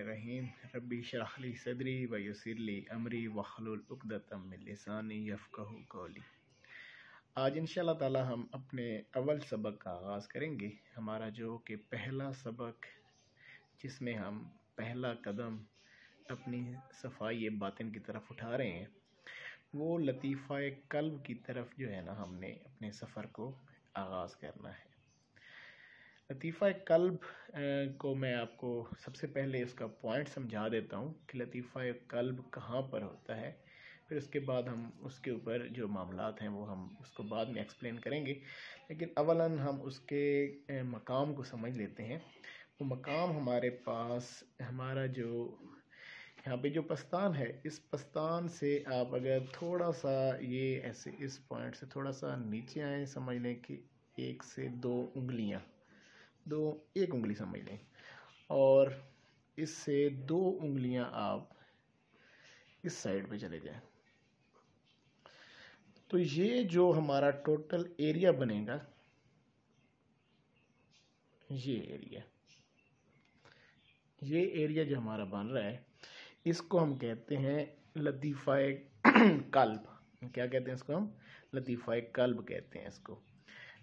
الرحیم ربی شرح لی صدری ویو لی امری وحل من لسانی یفقہ قولی آج انشاءاللہ تعالی ہم اپنے اول سبق کا آغاز کریں گے ہمارا جو کہ پہلا سبق جس میں ہم پہلا قدم اپنی صفائی باطن کی طرف اٹھا رہے ہیں وہ لطیفہ قلب کی طرف جو ہے نا ہم نے اپنے سفر کو آغاز کرنا ہے لطیفہ قلب کو میں آپ کو سب سے پہلے اس کا پوائنٹ سمجھا دیتا ہوں کہ لطیفہ قلب کہاں پر ہوتا ہے پھر اس کے بعد ہم اس کے اوپر جو معاملات ہیں وہ ہم اس کو بعد میں ایکسپلین کریں گے لیکن اولا ہم اس کے مقام کو سمجھ لیتے ہیں وہ مقام ہمارے پاس ہمارا جو یہاں پہ جو پستان ہے اس پستان سے آپ اگر تھوڑا سا یہ ایسے اس پوائنٹ سے تھوڑا سا نیچے آئیں سمجھ لیں کہ ایک سے دو انگلیاں دو ایک انگلی سمجھ لیں اور اس سے دو انگلیاں آپ اس سائڈ پہ چلے جائیں تو یہ جو ہمارا ٹوٹل ایریا بنے گا یہ ایریا یہ ایریا جو ہمارا بن رہا ہے اس کو ہم کہتے ہیں لطیفہ کلب کیا کہتے ہیں اس کو ہم لطیفہ کلب کہتے ہیں اس کو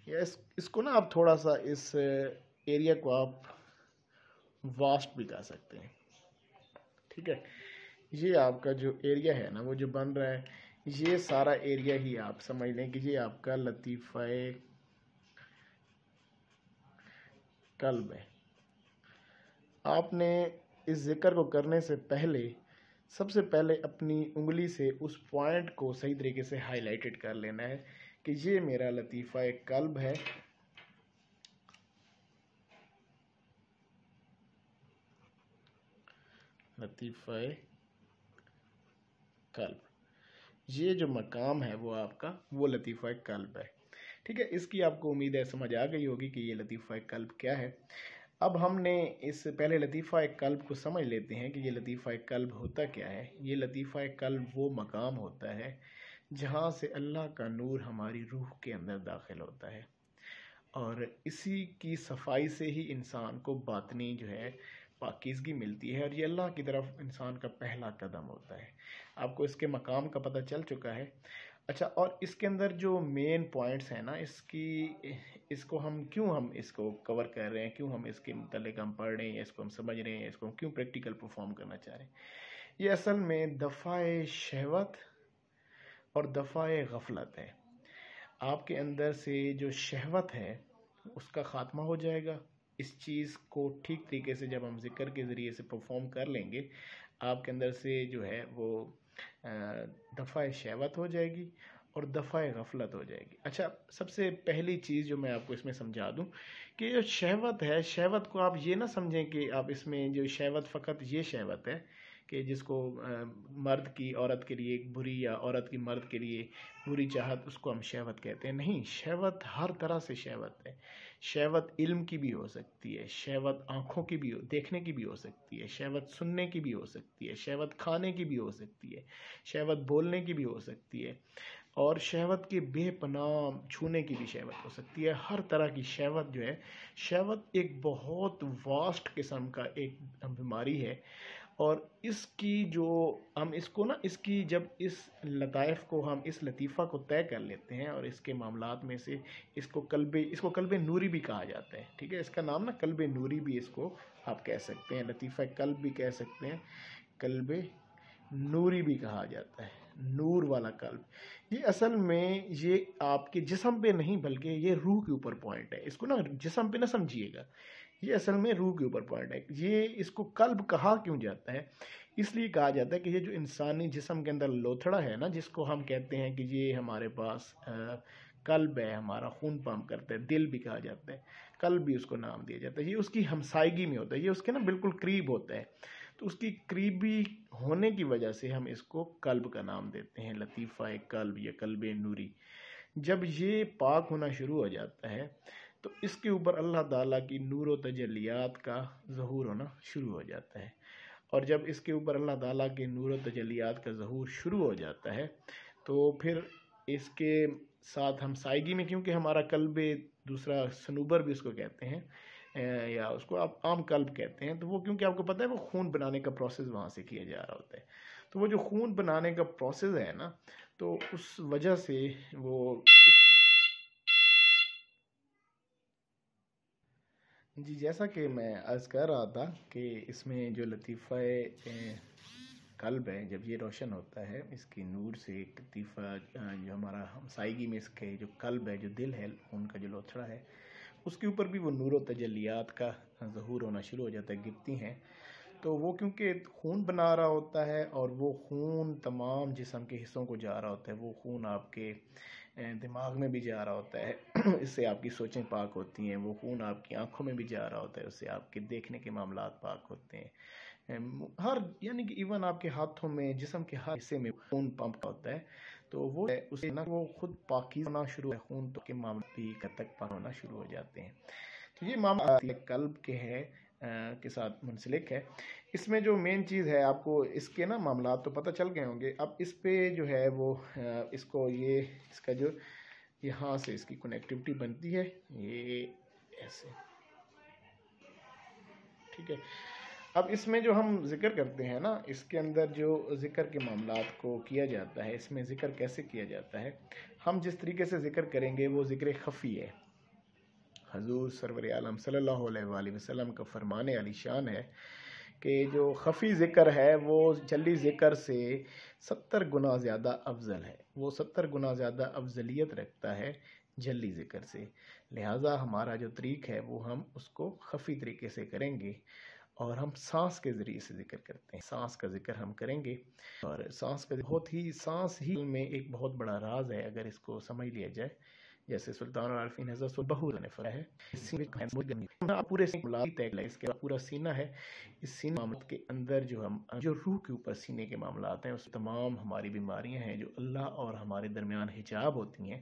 یا اس کو نا آپ تھوڑا سا اس ایریا کو آپ واسٹ بھی کہا سکتے ہیں ٹھیک ہے یہ آپ کا جو ایریا ہے نا وہ جو بن رہا ہے یہ سارا ایریا ہی آپ سمجھ لیں کہ یہ آپ کا لطیفہ کلب ہے آپ نے اس ذکر کو کرنے سے پہلے سب سے پہلے اپنی انگلی سے اس پوائنٹ کو صحیح طریقے سے ہائی لائٹڈ کر لینا ہے کہ یہ میرا لطیفہ کلب ہے لطیفہ قلب یہ جو مقام ہے وہ آپ کا وہ لطیفہ قلب ہے ٹھیک ہے اس کی آپ کو امید ہے سمجھ آگئی ہوگی کہ یہ لطیفہ قلب کیا ہے اب ہم نے اس پہلے لطیفہ قلب کو سمجھ لیتے ہیں کہ یہ لطیفہ قلب ہوتا کیا ہے یہ لطیفہ قلب وہ مقام ہوتا ہے جہاں سے اللہ کا نور ہماری روح کے اندر داخل ہوتا ہے اور اسی کی صفائی سے ہی انسان کو باطنی جو ہے پاکیزگی ملتی ہے اور یہ اللہ کی طرف انسان کا پہلا قدم ہوتا ہے آپ کو اس کے مقام کا پتہ چل چکا ہے اچھا اور اس کے اندر جو مین پوائنٹس ہیں نا اس کی اس کو ہم کیوں ہم اس کو کور کر رہے ہیں کیوں ہم اس کے متعلق ہم پڑھ رہے ہیں اس کو ہم سمجھ رہے ہیں اس کو ہم کیوں پریکٹیکل پرفارم کرنا چاہ رہے ہیں یہ اصل میں دفاع شہوت اور دفاع غفلت ہے آپ کے اندر سے جو شہوت ہے اس کا خاتمہ ہو جائے گا اس چیز کو ٹھیک طریقے سے جب ہم ذکر کے ذریعے سے پرفارم کر لیں گے آپ کے اندر سے جو ہے وہ دفع شہوت ہو جائے گی اور دفع غفلت ہو جائے گی اچھا سب سے پہلی چیز جو میں آپ کو اس میں سمجھا دوں کہ جو شہوت ہے شہوت کو آپ یہ نہ سمجھیں کہ آپ اس میں جو شہوت فقط یہ شہوت ہے کہ جس کو مرد کی عورت کے لیے ایک بری یا عورت کی مرد کے لیے بری چاہت اس کو ہم شہوت کہتے ہیں نہیں شہوت ہر طرح سے شہوت ہے شہوت علم کی بھی ہو سکتی ہے شہوت آنکھوں کی بھی دیکھنے کی بھی ہو سکتی ہے شہوت سننے کی بھی ہو سکتی ہے شہوت کھانے کی بھی ہو سکتی ہے شہوت بولنے کی بھی ہو سکتی ہے اور شہوت کے بے پناہ چھونے کی بھی شہوت ہو سکتی ہے ہر طرح کی شہوت جو ہے شہوت ایک بہت واسٹ قسم کا ایک بیماری ہے اور اس کی جو ہم اس کو نا اس کی جب اس لطائف کو ہم اس لطیفہ کو طے کر لیتے ہیں اور اس کے معاملات میں سے اس کو کلب اس کو کلب نوری بھی کہا جاتا ہے ٹھیک ہے اس کا نام نا کلب نوری بھی اس کو آپ کہہ سکتے ہیں لطیفہ کلب بھی کہہ سکتے ہیں کلب نوری بھی کہا جاتا ہے نور والا کلب یہ اصل میں یہ آپ کے جسم پہ نہیں بلکہ یہ روح کے اوپر پوائنٹ ہے اس کو نا جسم پہ نہ سمجھیے گا یہ اصل میں روح کے اوپر پوائنٹ ہے یہ اس کو قلب کہا کیوں جاتا ہے اس لیے کہا جاتا ہے کہ یہ جو انسانی جسم کے اندر لوتھڑا ہے نا جس کو ہم کہتے ہیں کہ یہ ہمارے پاس قلب ہے ہمارا خون پام کرتا ہے دل بھی کہا جاتا ہے قلب بھی اس کو نام دیا جاتا ہے یہ اس کی ہمسائیگی میں ہوتا ہے یہ اس کے نا بالکل قریب ہوتا ہے تو اس کی قریبی ہونے کی وجہ سے ہم اس کو قلب کا نام دیتے ہیں لطیفہ قلب یا قلب نوری جب یہ پاک ہونا شروع ہو جاتا ہے تو اس کے اوپر اللہ تعالیٰ کی نور و تجلیات کا ظہور ہونا شروع ہو جاتا ہے اور جب اس کے اوپر اللہ تعالیٰ کے نور و تجلیات کا ظہور شروع ہو جاتا ہے تو پھر اس کے ساتھ ہم سائیگی میں کیونکہ ہمارا قلب دوسرا سنوبر بھی اس کو کہتے ہیں یا اس کو آپ عام قلب کہتے ہیں تو وہ کیونکہ آپ کو پتہ ہے وہ خون بنانے کا پروسس وہاں سے کیا جا رہا ہوتا ہے تو وہ جو خون بنانے کا پروسس ہے نا تو اس وجہ سے وہ جی جیسا کہ میں عرض کر رہا تھا کہ اس میں جو لطیفہ قلب ہے جب یہ روشن ہوتا ہے اس کی نور سے ایک لطیفہ جو ہمارا ہمسائیگی میں اس کے جو قلب ہے جو دل ہے ان کا جو لوتھڑا ہے اس کے اوپر بھی وہ نور و تجلیات کا ظہور ہونا شروع ہو جاتا ہے گرتی ہیں تو وہ کیونکہ خون بنا رہا ہوتا ہے اور وہ خون تمام جسم کے حصوں کو جا رہا ہوتا ہے وہ خون آپ کے دماغ میں بھی جا رہا ہوتا ہے اس سے آپ کی سوچیں پاک ہوتی ہیں وہ خون آپ کی آنکھوں میں بھی جا رہا ہوتا ہے اس سے آپ کے دیکھنے کے معاملات پاک ہوتے ہیں ہر یعنی کہ ایون آپ کے ہاتھوں میں جسم کے ہر حصے میں خون پمپ ہوتا ہے تو وہ اسے نہ وہ خود ہونا شروع ہے خون تو کے معاملات بھی کتھک پاک ہونا شروع ہو جاتے ہیں تو یہ معاملات کلب کے ہے کے ساتھ منسلک ہے اس میں جو مین چیز ہے آپ کو اس کے نا معاملات تو پتہ چل گئے ہوں گے اب اس پہ جو ہے وہ اس کو یہ اس کا جو یہاں سے اس کی کنیکٹیوٹی بنتی ہے یہ ایسے ٹھیک ہے اب اس میں جو ہم ذکر کرتے ہیں نا اس کے اندر جو ذکر کے معاملات کو کیا جاتا ہے اس میں ذکر کیسے کیا جاتا ہے ہم جس طریقے سے ذکر کریں گے وہ ذکر خفی ہے حضور سرور عالم صلی اللہ علیہ وآلہ وسلم کا فرمانے علی شان ہے کہ جو خفی ذکر ہے وہ جلی ذکر سے ستر گنا زیادہ افضل ہے وہ ستر گنا زیادہ افضلیت رکھتا ہے جلی ذکر سے لہٰذا ہمارا جو طریق ہے وہ ہم اس کو خفی طریقے سے کریں گے اور ہم سانس کے ذریعے سے ذکر کرتے ہیں سانس کا ذکر ہم کریں گے اور سانس کا بہت ہی سانس ہی میں ایک بہت بڑا راز ہے اگر اس کو سمجھ لیا جائے جیسے سلطان اور عارفین حضرت صبح حضرت نے فرمایا ہے سینہ کا ہے مجھ گنی ہے پورے سینہ ملاقی تیگ لائے اس کے پورا سینہ ہے اس سینہ معاملات کے اندر جو ہم جو روح کے اوپر سینے کے معاملات ہیں اس تمام ہماری بیماریاں ہیں جو اللہ اور ہمارے درمیان حجاب ہوتی ہیں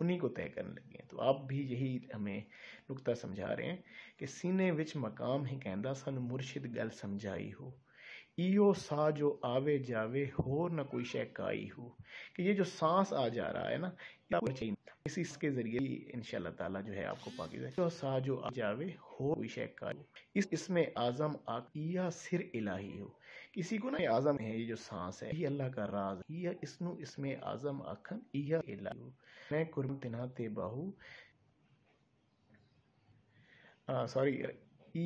انہی کو تیہ کرنے لگے ہیں تو آپ بھی یہی ہمیں نکتہ سمجھا رہے ہیں کہ سینے وچ مقام ہی کہندہ سن مرشد گل سمجھائی ہو ایو سا جو آوے جاوے ہو نہ کوئی شیک آئی ہو کہ یہ جو سانس آ جا رہا ہے نا یا کوئی چین اس اس کے ذریعے ہی انشاءاللہ تعالیٰ جو ہے آپ کو پاکی دائیں جو سا جو آ جاوے ہو کوئی شیخ کا اس اس میں آزم آقیا سر الہی ہو کسی کو نہ یہ آزم ہے یہ جو سانس ہے یہ اللہ کا راز ہے یہ اس نو اس میں آزم آکھن یہ الہی ہو میں قرم تنا تے باہو سوری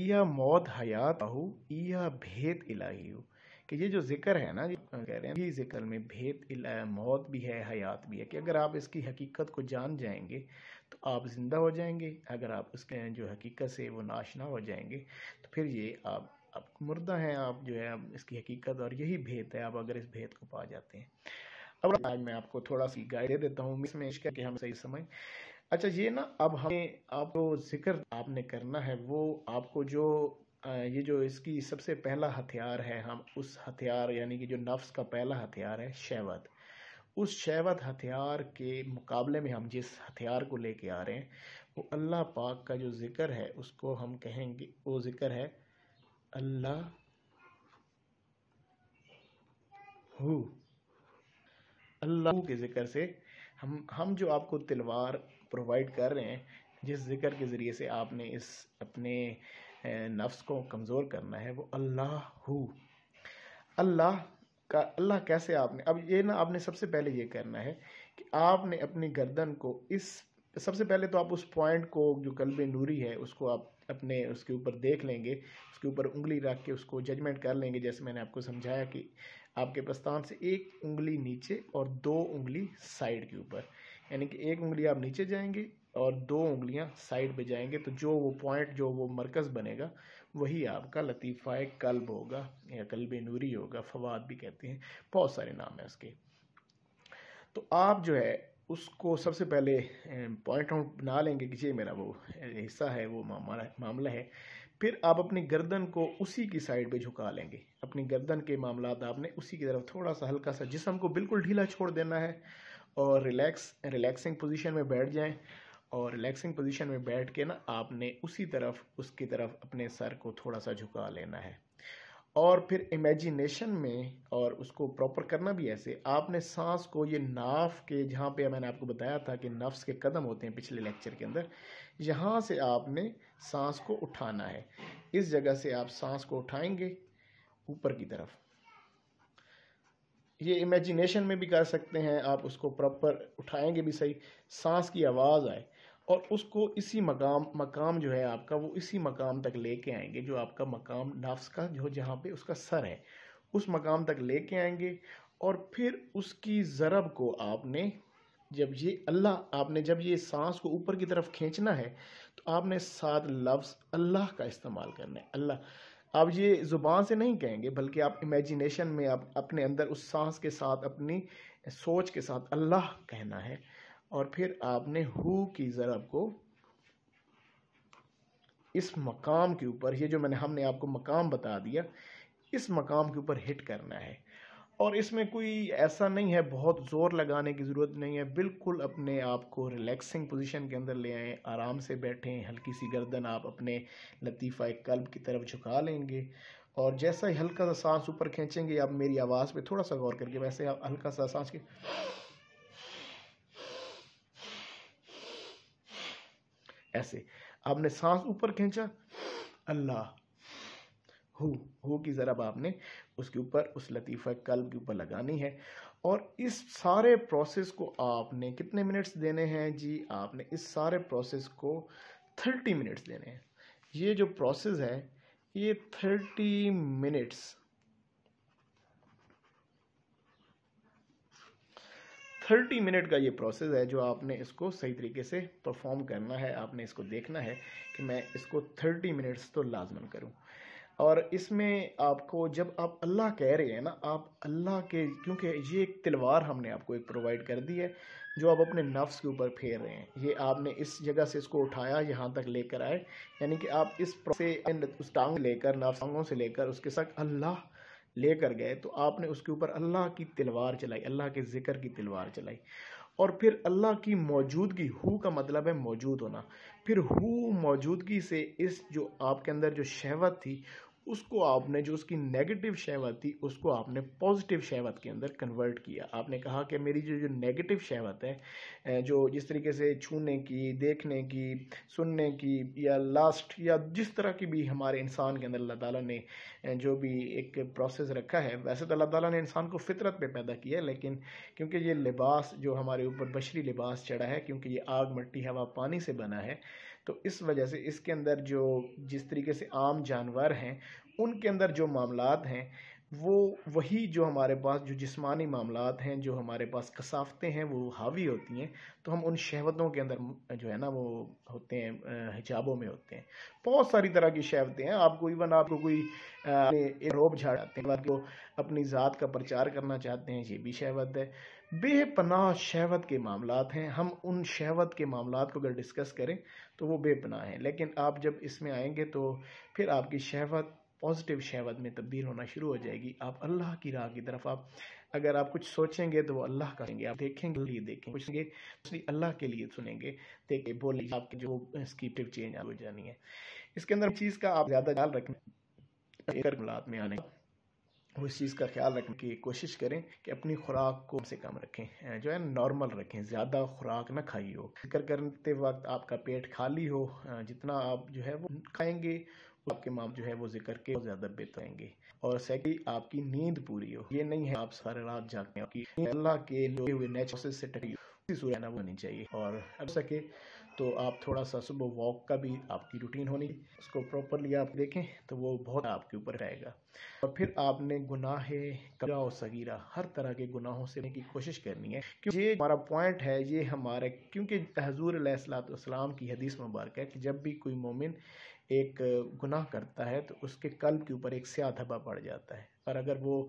یہ موت حیات ہو یہ بھید الہی ہو کہ یہ جو ذکر ہے نا کہہ رہے ہیں بھی ذکر میں بھیت موت بھی ہے حیات بھی ہے کہ اگر آپ اس کی حقیقت کو جان جائیں گے تو آپ زندہ ہو جائیں گے اگر آپ اس کے جو حقیقت سے وہ ناشنا ہو جائیں گے تو پھر یہ آپ آپ مردہ ہیں آپ جو ہے اس کی حقیقت اور یہی بھیت ہے آپ اگر اس بھیت کو پا جاتے ہیں اب آج میں آپ کو تھوڑا سی گائیڈ دے دیتا ہوں اس میں عشق کہ ہم صحیح سمجھیں اچھا یہ نا اب ہمیں آپ کو ذکر آپ نے کرنا ہے وہ آپ کو جو یہ جو اس کی سب سے پہلا ہتھیار ہے ہم اس ہتھیار یعنی کہ جو نفس کا پہلا ہتھیار ہے شیوت اس شیوت ہتھیار کے مقابلے میں ہم جس ہتھیار کو لے کے آ رہے ہیں وہ اللہ پاک کا جو ذکر ہے اس کو ہم کہیں گے وہ ذکر ہے اللہ ہو اللہ کے ذکر سے ہم ہم جو آپ کو تلوار پرووائڈ کر رہے ہیں جس ذکر کے ذریعے سے آپ نے اس اپنے نفس کو کمزور کرنا ہے وہ اللہ ہو اللہ کا اللہ کیسے آپ نے اب یہ نا آپ نے سب سے پہلے یہ کرنا ہے کہ آپ نے اپنی گردن کو اس سب سے پہلے تو آپ اس پوائنٹ کو جو قلب نوری ہے اس کو آپ اپنے اس کے اوپر دیکھ لیں گے اس کے اوپر انگلی رکھ کے اس کو ججمنٹ کر لیں گے جیسے میں نے آپ کو سمجھایا کہ آپ کے پستان سے ایک انگلی نیچے اور دو انگلی سائیڈ کے اوپر یعنی کہ ایک انگلی آپ نیچے جائیں گے اور دو انگلیاں سائڈ پہ جائیں گے تو جو وہ پوائنٹ جو وہ مرکز بنے گا وہی آپ کا لطیفہ قلب ہوگا یا قلب نوری ہوگا فواد بھی کہتے ہیں بہت سارے نام ہیں اس کے تو آپ جو ہے اس کو سب سے پہلے پوائنٹ آؤٹ بنا لیں گے کہ یہ میرا وہ حصہ ہے وہ معاملہ ہے پھر آپ اپنی گردن کو اسی کی سائڈ پہ جھکا لیں گے اپنی گردن کے معاملات آپ نے اسی کی طرف تھوڑا سا ہلکا سا جسم کو بالکل ڈھیلا چھوڑ دینا ہے اور ریلیکس ریلیکسنگ پوزیشن میں بیٹھ جائیں اور ریلیکسنگ پوزیشن میں بیٹھ کے نا آپ نے اسی طرف اس کی طرف اپنے سر کو تھوڑا سا جھکا لینا ہے اور پھر امیجینیشن میں اور اس کو پراپر کرنا بھی ایسے آپ نے سانس کو یہ ناف کے جہاں پہ میں نے آپ کو بتایا تھا کہ نفس کے قدم ہوتے ہیں پچھلے لیکچر کے اندر یہاں سے آپ نے سانس کو اٹھانا ہے اس جگہ سے آپ سانس کو اٹھائیں گے اوپر کی طرف یہ امیجینیشن میں بھی کر سکتے ہیں آپ اس کو پراپر اٹھائیں گے بھی صحیح سانس کی آواز آئے اور اس کو اسی مقام مقام جو ہے آپ کا وہ اسی مقام تک لے کے آئیں گے جو آپ کا مقام نفس کا جو جہاں پہ اس کا سر ہے اس مقام تک لے کے آئیں گے اور پھر اس کی ضرب کو آپ نے جب یہ اللہ آپ نے جب یہ سانس کو اوپر کی طرف کھینچنا ہے تو آپ نے سات لفظ اللہ کا استعمال کرنا ہے اللہ آپ یہ زبان سے نہیں کہیں گے بلکہ آپ امیجینیشن میں آپ اپنے اندر اس سانس کے ساتھ اپنی سوچ کے ساتھ اللہ کہنا ہے اور پھر آپ نے ہو کی ضرب کو اس مقام کے اوپر یہ جو میں نے ہم نے آپ کو مقام بتا دیا اس مقام کے اوپر ہٹ کرنا ہے اور اس میں کوئی ایسا نہیں ہے بہت زور لگانے کی ضرورت نہیں ہے بالکل اپنے آپ کو ریلیکسنگ پوزیشن کے اندر لے آئیں آرام سے بیٹھیں ہلکی سی گردن آپ اپنے لطیفہ قلب کی طرف جھکا لیں گے اور جیسا ہی ہلکا سا سانس اوپر کھینچیں گے آپ میری آواز پہ تھوڑا سا غور کر کے ویسے آپ ہلکا سا سانس کے ایسے آپ نے سانس اوپر کھینچا اللہ ہو ہو کی ضرب آپ نے اس کے اوپر اس لطیفہ قلب کے اوپر لگانی ہے اور اس سارے پروسس کو آپ نے کتنے منٹس دینے ہیں جی آپ نے اس سارے پروسس کو تھرٹی منٹس دینے ہیں یہ جو پروسس ہے یہ تھرٹی منٹس تھرٹی منٹ کا یہ پروسس ہے جو آپ نے اس کو صحیح طریقے سے پرفارم کرنا ہے آپ نے اس کو دیکھنا ہے کہ میں اس کو تھرٹی منٹس تو لازمن کروں اور اس میں آپ کو جب آپ اللہ کہہ رہے ہیں نا آپ اللہ کے کیونکہ یہ ایک تلوار ہم نے آپ کو ایک پرووائڈ کر دی ہے جو آپ اپنے نفس کے اوپر پھیر رہے ہیں یہ آپ نے اس جگہ سے اس کو اٹھایا یہاں تک لے کر آئے یعنی کہ آپ اس سے اس ٹانگ لے کر ٹانگوں سے لے کر اس کے ساتھ اللہ لے کر گئے تو آپ نے اس کے اوپر اللہ کی تلوار چلائی اللہ کے ذکر کی تلوار چلائی اور پھر اللہ کی موجودگی ہو کا مطلب ہے موجود ہونا پھر ہو موجودگی سے اس جو آپ کے اندر جو شہوت تھی اس کو آپ نے جو اس کی نیگٹیو شہوت تھی اس کو آپ نے پازیٹیو شہوت کے اندر کنورٹ کیا آپ نے کہا کہ میری جو جو شہوت ہے جو جس طریقے سے چھونے کی دیکھنے کی سننے کی یا لاسٹ یا جس طرح کی بھی ہمارے انسان کے اندر اللہ تعالیٰ نے جو بھی ایک پروسیس رکھا ہے ویسے تو اللہ تعالیٰ نے انسان کو فطرت پہ پیدا کیا ہے لیکن کیونکہ یہ لباس جو ہمارے اوپر بشری لباس چڑھا ہے کیونکہ یہ آگ مٹی ہوا پانی سے بنا ہے تو اس وجہ سے اس کے اندر جو جس طریقے سے عام جانور ہیں ان کے اندر جو معاملات ہیں وہ وہی جو ہمارے پاس جو جسمانی معاملات ہیں جو ہمارے پاس کثافتیں ہیں وہ حاوی ہوتی ہیں تو ہم ان شہوتوں کے اندر جو ہے نا وہ ہوتے ہیں حجابوں میں ہوتے ہیں بہت ساری طرح کی شہوتیں ہیں آپ کو ایون آپ کو کوئی جھاڑ جھاڑتے ہیں اپنی ذات کا پرچار کرنا چاہتے ہیں یہ بھی شہوت ہے بے پناہ شہوت کے معاملات ہیں ہم ان شہوت کے معاملات کو اگر ڈسکس کریں تو وہ بے پناہ ہیں لیکن آپ جب اس میں آئیں گے تو پھر آپ کی شہوت پازیٹو شہوت میں تبدیل ہونا شروع ہو جائے گی آپ اللہ کی راہ کی طرف آپ اگر آپ کچھ سوچیں گے تو وہ اللہ کریں گے آپ دیکھیں گے لیے دیکھیں گے اس لیے اللہ کے لیے سنیں گے دیکھیں بولیں آپ کی جو چینج ہو جانی ہے اس کے اندر چیز کا آپ زیادہ خیال رکھیں ملات میں آنے وہ اس چیز کا خیال رکھنے کی کوشش کریں کہ اپنی خوراک کو کم رکھیں جو ہے نارمل رکھیں زیادہ خوراک نہ کھائی ہو ذکر کرتے وقت آپ کا پیٹ خالی ہو جتنا آپ جو ہے وہ کھائیں گے آپ کے ماں جو ہے وہ ذکر کے زیادہ بےتائیں گے اور سیکنڈ آپ کی نیند پوری ہو یہ نہیں ہے آپ سارے رات جاگتے اللہ کے سے سوریا نہ ہونی چاہیے اور اب سکے تو آپ تھوڑا سا صبح واک کا بھی آپ کی روٹین ہونی اس کو پراپرلی آپ دیکھیں تو وہ بہت آپ کے اوپر رہے گا اور پھر آپ نے گناہ و صغیرہ ہر طرح کے گناہوں سے کی کوشش کرنی ہے کیونکہ یہ ہمارا پوائنٹ ہے یہ ہمارا کیونکہ حضور علیہ السلام کی حدیث مبارک ہے کہ جب بھی کوئی مومن ایک گناہ کرتا ہے تو اس کے قلب کے اوپر ایک سیاہ دھبا پڑ جاتا ہے اور اگر وہ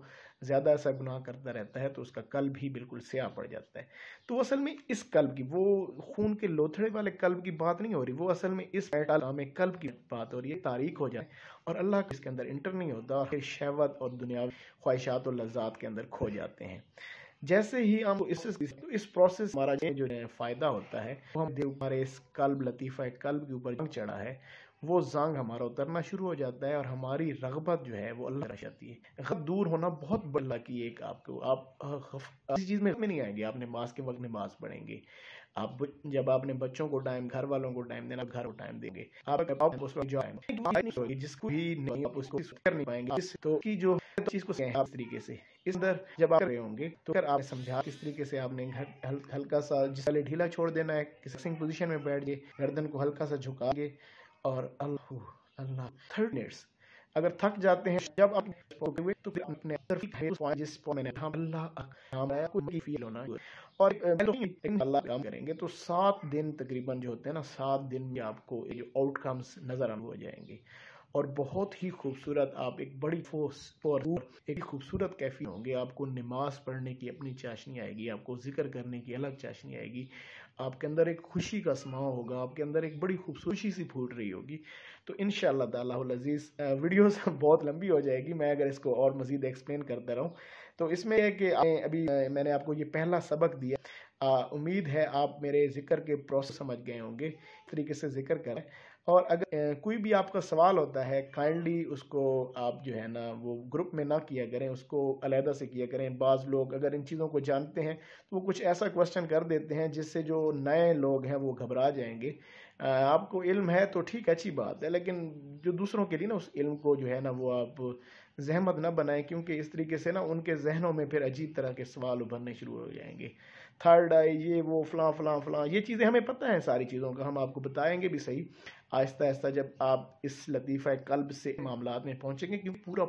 زیادہ ایسا گناہ کرتا رہتا ہے تو اس کا قلب ہی بالکل سیاہ پڑ جاتا ہے تو اصل میں اس قلب کی وہ خون کے لوتھڑے والے قلب کی بات نہیں ہو رہی وہ اصل میں اس قلب کی بات ہو رہی ہے تاریخ ہو جائے اور اللہ اس کے اندر انٹر نہیں ہوتا پھر شہوت اور دنیاوی خواہشات اور لذات کے اندر کھو جاتے ہیں جیسے ہی ہم اس پروسیس ہمارا جو فائدہ ہوتا ہے ہم اس قلب لطیفہ قلب اوپر چڑھا ہے وہ زانگ ہمارا اترنا شروع ہو جاتا ہے اور ہماری رغبت جو ہے وہ اللہ رہ جاتی ہے غب دور ہونا بہت بلہ کی ایک آپ کو آپ اسی چیز میں نہیں آئیں گے آپ نماز کے وقت نماز پڑھیں گے آپ جب آپ نے بچوں کو ٹائم گھر والوں کو ٹائم دینا گھر کو ٹائم دیں گے آپ اس وقت جو آئیں جس کو بھی نہیں آپ اس کو کر نہیں پائیں گے اس تو کی جو چیز کو سکھیں آپ اس طریقے سے اس در جب آپ کر رہے ہوں گے تو اگر آپ سمجھا کس طریقے سے آپ نے ہلکا سا جس ڈھیلا چھوڑ دینا ہے کسی سنگ پوزیشن میں بیٹھ گے گردن کو ہلکا سا جھکا گے اور اللہ اللہ تھرڈ نیٹس اگر تھک جاتے ہیں جب اپنے سپوک ہوئے تو پھر اپنے طرف ہے اس پوائنٹ جس پر میں نے ہم ہاں، اللہ ہم آیا کوئی کی فیل ہونا ہوئے اور اللہ کام کریں گے تو سات دن تقریباً جو ہوتے ہیں نا سات دن میں آپ کو جو آؤٹ کمز نظر ہم ہو جائیں گے اور بہت ہی خوبصورت آپ ایک بڑی فورس اور ایک خوبصورت کیفی ہوں گے آپ کو نماز پڑھنے کی اپنی چاشنی آئے گی آپ کو ذکر کرنے کی الگ چاشنی آئے گی آپ کے اندر ایک خوشی کا سماؤ ہوگا آپ کے اندر ایک بڑی خوبصوشی سی پھوٹ رہی ہوگی تو ان شاء اللہ ویڈیوز بہت لمبی ہو جائے گی میں اگر اس کو اور مزید ایکسپلین کرتا رہوں تو اس میں ہے کہ ابھی میں نے آپ کو یہ پہلا سبق دیا امید ہے آپ میرے ذکر کے پروسس سمجھ گئے ہوں گے اس طریقے سے ذکر کریں اور اگر کوئی بھی آپ کا سوال ہوتا ہے کائنڈلی اس کو آپ جو ہے نا وہ گروپ میں نہ کیا کریں اس کو علیحدہ سے کیا کریں بعض لوگ اگر ان چیزوں کو جانتے ہیں تو وہ کچھ ایسا کوشچن کر دیتے ہیں جس سے جو نئے لوگ ہیں وہ گھبرا جائیں گے آپ کو علم ہے تو ٹھیک اچھی بات ہے لیکن جو دوسروں کے لیے نا اس علم کو جو ہے نا وہ آپ زحمت نہ بنائیں کیونکہ اس طریقے سے نا ان کے ذہنوں میں پھر عجیب طرح کے سوال ابھرنے شروع ہو جائیں گے تھرڈ آئی یہ وہ فلاں فلان فلان یہ چیزیں ہمیں پتہ ہیں ساری چیزوں کا ہم آپ کو بتائیں گے بھی صحیح آہستہ آہستہ جب آپ اس لطیفہ قلب سے معاملات میں پہنچیں گے کیونکہ پورا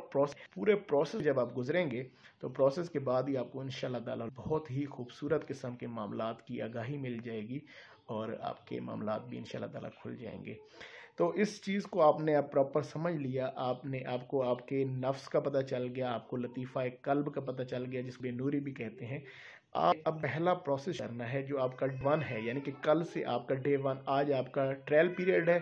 پورے پروسیس جب آپ گزریں گے تو پروسیس کے بعد ہی آپ کو انشاءاللہ تعالی بہت ہی خوبصورت قسم کے معاملات کی آگاہی مل جائے گی اور آپ کے معاملات بھی انشاءاللہ تعالی کھل جائیں گے تو اس چیز کو آپ نے اب پراپر سمجھ لیا آپ نے آپ کو آپ کے نفس کا پتہ چل گیا آپ کو لطیفہ قلب کا پتہ چل گیا جس کو نوری بھی کہتے ہیں آپ اب پہلا کرنا ہے جو آپ کا ہے یعنی کہ کل سے آپ کا ڈے آج آپ کا پیریڈ ہے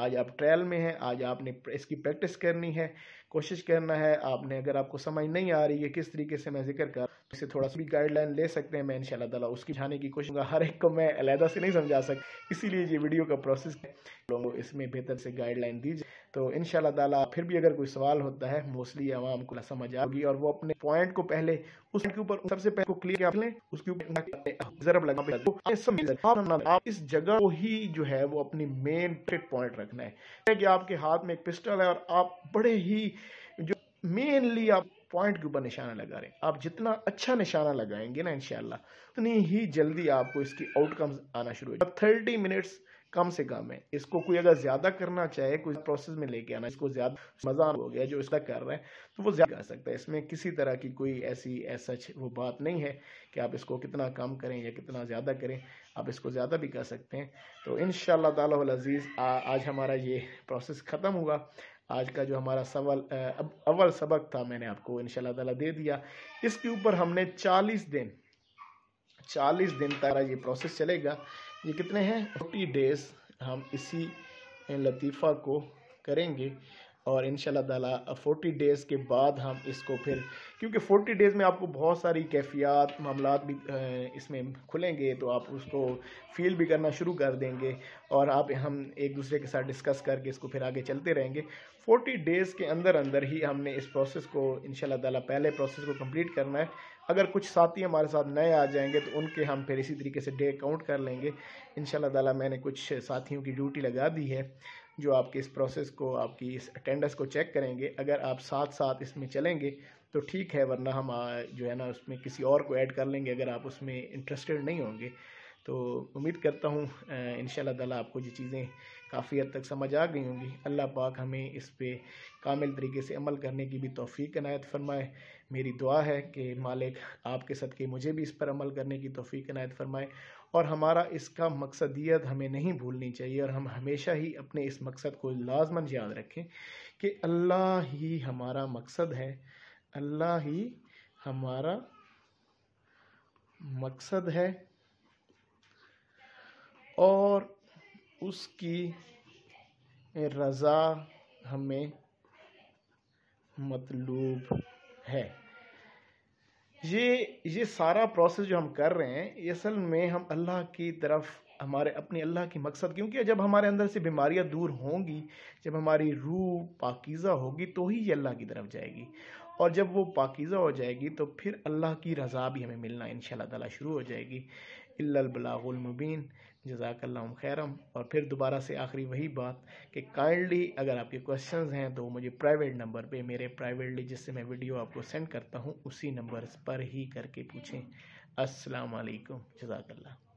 آج آج آپ آپ میں ہیں نے اس کی پریکٹس کرنی ہے کوشش کرنا ہے آپ نے اگر آپ کو سمجھ نہیں آ رہی ہے کس طریقے سے میں ذکر کر تھوڑا سا بھی گائیڈ لائن لے سکتے ہیں میں ان شاء اللہ تعالیٰ اس کی جانے کی کوشش کروں گا ہر ایک کو میں علیحدہ سے نہیں سمجھا سکتا اسی لیے یہ ویڈیو کا پروسیس ہے لوگوں اس میں بہتر سے گائیڈ لائن دیجیے تو انشاءاللہ تعالیٰ پھر بھی اگر کوئی سوال ہوتا ہے موسلی عوام کو سمجھا ہوگی اور وہ اپنے پوائنٹ کو پہلے اس کے اوپر سب سے پہلے کو کلیر کیا لیں اس کے اوپر ضرب لگا آپ اس جگہ کو ہی جو ہے وہ اپنی مین ٹرٹ پوائنٹ رکھنا ہے کہ آپ کے ہاتھ میں ایک پسٹل ہے اور آپ بڑے ہی جو مین لی آپ پوائنٹ کے اوپر نشانہ لگا رہے ہیں آپ جتنا اچھا نشانہ لگائیں گے نا انشاءاللہ اتنی ہی جلدی آپ کو اس کی آؤٹ کمز آنا شروع ہے 30 منٹس کم سے کم ہے اس کو کوئی اگر زیادہ کرنا چاہے کوئی میں لے کے آنا اس کو زیادہ مزہ ہو گیا جو اس کا کر رہا ہے تو وہ زیادہ کر سکتا ہے اس میں کسی طرح کی کوئی ایسی ایسا وہ بات نہیں ہے کہ آپ اس کو کتنا کم کریں یا کتنا زیادہ کریں آپ اس کو زیادہ بھی کر سکتے ہیں تو ان شاء اللہ تعالیٰ العزیز آج ہمارا یہ پروسیس ختم ہوا آج کا جو ہمارا سوال اول سبق تھا میں نے آپ کو انشاءاللہ تعالیٰ دے دیا اس کے اوپر ہم نے چالیس دن چالیس دن تارا یہ پروسیس چلے گا یہ کتنے ہیں فورٹی ڈیز ہم اسی لطیفہ کو کریں گے اور انشاءاللہ شاء تعالیٰ فورٹی ڈیز کے بعد ہم اس کو پھر کیونکہ فورٹی ڈیز میں آپ کو بہت ساری کیفیات معاملات بھی اس میں کھلیں گے تو آپ اس کو فیل بھی کرنا شروع کر دیں گے اور آپ ہم ایک دوسرے کے ساتھ ڈسکس کر کے اس کو پھر آگے چلتے رہیں گے فورٹی ڈیز کے اندر اندر ہی ہم نے اس پروسیس کو انشاءاللہ شاء تعالیٰ پہلے پروسیس کو کمپلیٹ کرنا ہے اگر کچھ ساتھی ہمارے ساتھ نئے آ جائیں گے تو ان کے ہم پھر اسی طریقے سے ڈے کاؤنٹ کر لیں گے ان شاء اللہ تعالیٰ میں نے کچھ ساتھیوں کی ڈیوٹی لگا دی ہے جو آپ کے اس پروسیس کو آپ کی اس اٹینڈنس کو چیک کریں گے اگر آپ ساتھ ساتھ اس میں چلیں گے تو ٹھیک ہے ورنہ ہم جو ہے نا اس میں کسی اور کو ایڈ کر لیں گے اگر آپ اس میں انٹرسٹڈ نہیں ہوں گے تو امید کرتا ہوں ان شاء اللہ تعالیٰ آپ کو جی چیزیں کافی حد تک سمجھ آ گئی ہوں گی اللہ پاک ہمیں اس پہ کامل طریقے سے عمل کرنے کی بھی توفیق عنایت فرمائے میری دعا ہے کہ مالک آپ کے صدقے مجھے بھی اس پر عمل کرنے کی توفیق عنایت فرمائے اور ہمارا اس کا مقصدیت ہمیں نہیں بھولنی چاہیے اور ہم ہمیشہ ہی اپنے اس مقصد کو لازمند یاد رکھیں کہ اللہ ہی ہمارا مقصد ہے اللہ ہی ہمارا مقصد ہے اور اس کی رضا ہمیں مطلوب ہے یہ یہ سارا پروسیس جو ہم کر رہے ہیں یہ اصل میں ہم اللہ کی طرف ہمارے اپنے اللہ کی مقصد کیونکہ جب ہمارے اندر سے بیماریاں دور ہوں گی جب ہماری روح پاکیزہ ہوگی تو ہی یہ اللہ کی طرف جائے گی اور جب وہ پاکیزہ ہو جائے گی تو پھر اللہ کی رضا بھی ہمیں ملنا ان شاء اللہ تعالیٰ شروع ہو جائے گی اللہ البلاغ المبین جزاک اللہ خیرم اور پھر دوبارہ سے آخری وہی بات کہ کائنڈلی اگر آپ کے کوشچنز ہیں تو مجھے پرائیویٹ نمبر پہ میرے پرائیویٹلی جس سے میں ویڈیو آپ کو سینڈ کرتا ہوں اسی نمبر پر ہی کر کے پوچھیں السلام علیکم جزاک اللہ